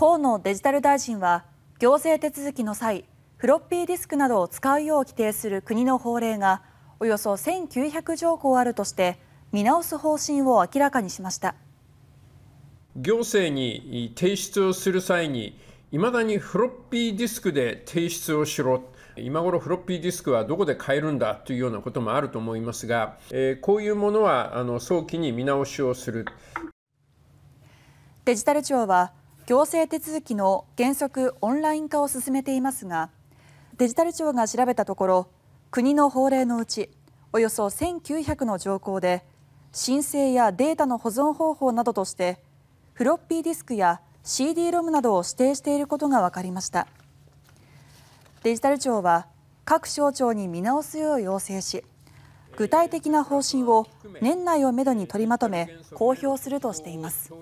河野デジタル大臣は行政手続きの際フロッピーディスクなどを使うよう規定する国の法令がおよそ1900条項あるとして見直す方針を明らかにしました行政に提出をする際にいまだにフロッピーディスクで提出をしろ今頃フロッピーディスクはどこで買えるんだというようなこともあると思いますが、えー、こういうものはあの早期に見直しをするデジタル庁は行政手続きの原則オンライン化を進めていますがデジタル庁が調べたところ国の法令のうちおよそ1900の条項で申請やデータの保存方法などとしてフロッピーディスクや CD-ROM などを指定していることが分かりましたデジタル庁は各省庁に見直すよう要請し具体的な方針を年内をめどに取りまとめ公表するとしています